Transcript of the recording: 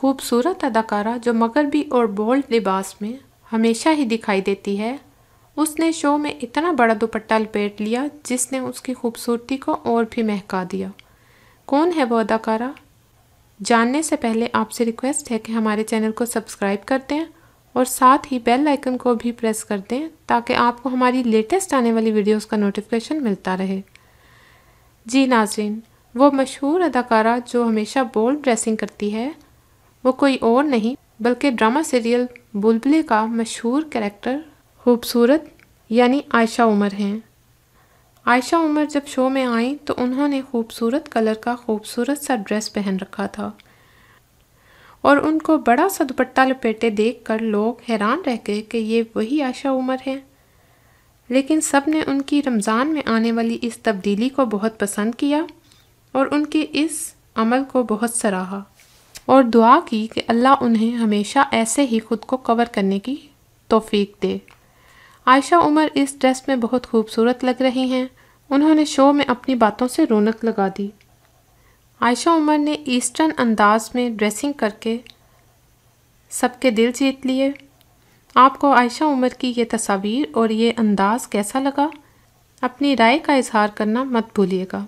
खूबसूरत अदाकारा जो मगरबी और बोल्ड लिबास में हमेशा ही दिखाई देती है उसने शो में इतना बड़ा दुपट्टा लपेट लिया जिसने उसकी खूबसूरती को और भी महका दिया कौन है वो अदाकारा जानने से पहले आपसे रिक्वेस्ट है कि हमारे चैनल को सब्सक्राइब कर दें और साथ ही बेल आइकन को भी प्रेस कर दें ताकि आपको हमारी लेटेस्ट आने वाली वीडियोस का नोटिफिकेशन मिलता रहे जी नाजरीन वो मशहूर अदाकारा जो हमेशा बोल्ड ड्रेसिंग करती है वो कोई और नहीं बल्कि ड्रामा सीरियल बुलबुले का मशहूर कैरेक्टर खूबसूरत यानी आयशा उमर हैं आयशा उमर जब शो में आई तो उन्होंने खूबसूरत कलर का खूबसूरत सा ड्रेस पहन रखा था और उनको बड़ा सा दुपट्टा लपेटे देखकर लोग हैरान रह गए कि ये वही आयशा उमर हैं लेकिन सब ने उनकी रमज़ान में आने वाली इस तब्दीली को बहुत पसंद किया और उनके इस अमल को बहुत सराहा और दुआ की कि अल्लाह उन्हें हमेशा ऐसे ही ख़ुद को कवर करने की तोफ़ीक दे आयशा उमर इस ड्रेस में बहुत खूबसूरत लग रही हैं उन्होंने शो में अपनी बातों से रौनक लगा दी आयशा उमर ने ईस्टर्न अंदाज में ड्रेसिंग करके सबके दिल जीत लिए आपको आयशा उमर की ये तस्वीर और ये अंदाज़ कैसा लगा अपनी राय का इजहार करना मत भूलिएगा